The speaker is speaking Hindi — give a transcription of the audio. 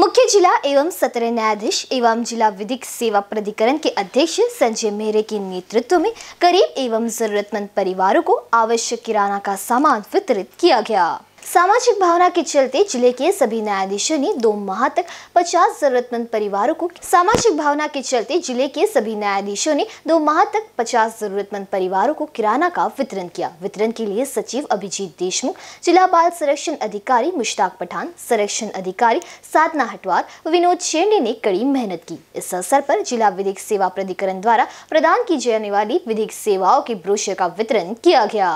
मुख्य जिला एवं सत्र न्यायाधीश एवं जिला विधिक सेवा प्राधिकरण के अध्यक्ष संजय मेहरे के नेतृत्व में गरीब एवं जरूरतमंद परिवारों को आवश्यक किराना का सामान वितरित किया गया सामाजिक भावना के चलते जिले के सभी न्यायाधीशों ने दो माह तक 50 जरूरतमंद परिवारों को सामाजिक भावना के चलते जिले के सभी न्यायाधीशों ने दो माह तक 50 जरूरतमंद परिवारों को किराना का वितरण किया वितरण के लिए सचिव अभिजीत देशमुख जिला बाल संरक्षण अधिकारी मुश्ताक पठान संरक्षण अधिकारी साधना हटवार विनोद शेरने ने कड़ी मेहनत की इस अवसर पर जिला विधिक सेवा प्राधिकरण द्वारा प्रदान की जाने वाली विधिक सेवाओं के ब्रोशर का वितरण किया गया